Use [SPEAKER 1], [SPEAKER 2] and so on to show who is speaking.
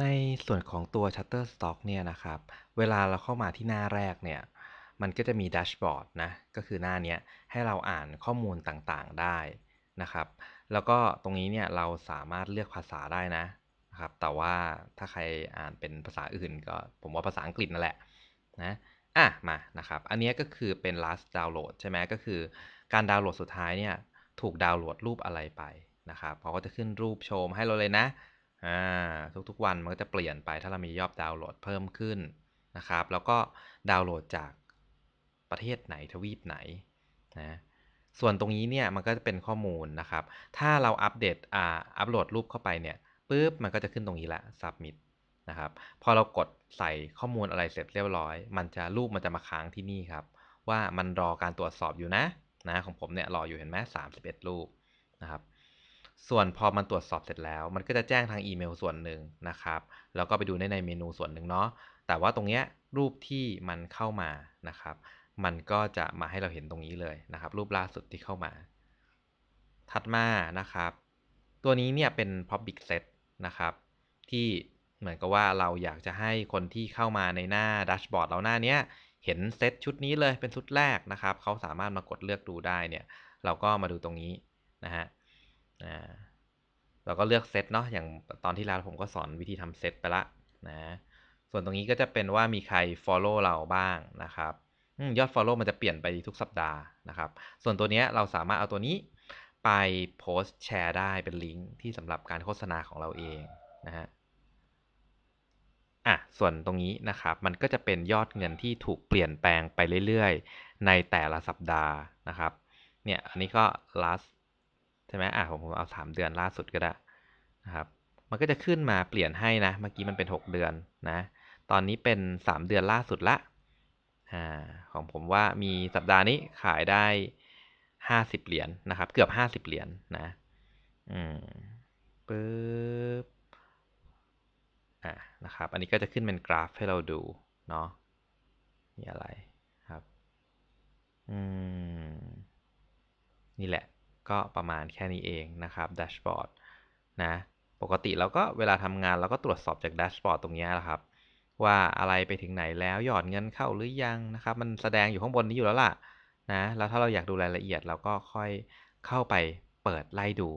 [SPEAKER 1] ในส่วนของตัว Shutterstock เนี่ยนะครับ เวลาเราเข้ามาที่หน้าแรกเนี่ย มันก็จะมีแดชบอร์ดนะ ก็คือหน้านี้ให้เราอ่านข้อมูลต่างๆได้นะครับ แล้วก็ตรงนี้เนี่ยเราสามารถเลือกภาษาได้นะครับแต่ว่าถ้าใครอ่านเป็นภาษาอื่นก็ผมว่าภาษาอังกฤษนั่นแหละนะ อ่ะมานะครับ อันนี้ก็คือเป็น last download ใช่ไหมก็คือ การดาวน์โหลดสุดท้ายเนี่ย ถูกดาวน์โหลดรูปอะไรไปนะครับ เขาก็จะขึ้นรูปโชว์ให้เราเลยนะทุก ๆ วันมันก็จะเปลี่ยนไปถ้าเรามียอดดาวน์โหลดเพิ่มขึ้นนะครับ แล้วก็ดาวน์โหลดจากประเทศไหนทวีปไหนนะส่วนตรงนี้เนี่ยมันก็จะเป็นข้อมูลนะครับ ถ้าเราอัปเดตอ่าอัปโหลดรูปเข้าไปเนี่ยปุ๊บมันก็จะขึ้นตรงนี้ละ submit นะครับ พอเรากดใส่ข้อมูลอะไรเสร็จเรียบร้อย มันจะรูปมันจะมาค้างที่นี่ครับ ว่ามันรอการตรวจสอบอยู่นะนะของผมเนี่ยรออยู่เห็นไหมสามสิบเอ็ดรูปนะครับส่วนพอมันตรวจสอบเสร็จแล้ว มันก็จะแจ้งทางอีเมลส่วนหนึ่งนะครับแล้วก็ไปดูในในเมนูส่วนหนึ่งเนาะแต่ว่าตรงเนี้ยรูปที่มันเข้ามานะครับ มันก็จะมาให้เราเห็นตรงนี้เลยนะครับ รูปล่าสุดที่เข้ามา ถัดมานะครับ ตัวนี้เนี่ยเป็น public set นะครับ ที่เหมือนกับว่าเราอยากจะให้คนที่เข้ามาในหน้าดัชบอร์ดเราหน้านี้เห็นเซตชุดนี้เลยเป็นชุดแรกนะครับเขาสามารถมากดเลือกดูได้เนี่ย เราก็มาดูตรงนี้นะฮะนะเราก็เลือกเซตเนาะอย่างตอนที่แล้วผมก็สอนวิธีทำเซตไปละ นะ ส่วนตรงนี้ก็จะเป็นว่ามีใคร follow เราบ้างนะครับยอด follow มันจะเปลี่ยนไปทุกสัปดาห์นะครับ ส่วนตัวนี้เราสามารถเอาตัวนี้ไปโพสต์แชร์ได้เป็นลิงก์ที่สำหรับการโฆษณาของเราเองนะฮะอ่ะส่วนตรงนี้นะครับ มันก็จะเป็นยอดเงินที่ถูกเปลี่ยนแปลงไปเรื่อยๆ ในแต่ละสัปดาห์นะครับ เนี่ยอันนี้ก็ last ใช่ไหมอ่ะผมผมเอา 3 เดือนล่าสุดก็ได้นะครับ มันก็จะขึ้นมาเปลี่ยนให้นะ เมื่อกี้มันเป็น 6 เดือน นะ ตอนนี้เป็น 3 เดือนล่าสุดละ อ่า ของผมว่ามีสัปดาห์นี้ขายได้ 50เหรียญนนะครับ เกือบ 50เหรียญนนะ อืมปึ๊บ อ่านะครับ อันนี้ก็จะขึ้นเป็นกราฟให้เราดูเนาะมีอะไรครับ อืม นี่แหละก็ประมาณแค่นี้เองนะครับแดชบอร์ดนะปกติเราก็เวลาทำงานเราก็ตรวจสอบจากแดชบอร์ดตรงนี้แหละครับ ว่าอะไรไปถึงไหนแล้วยอดเงินเข้าหรือยังนะครับมันแสดงอยู่ข้างบนนี้อยู่แล้วล่ะนะแล้วถ้าเราอยากดูรายละเอียด เราก็ค่อยเข้าไปเปิดไล่ดู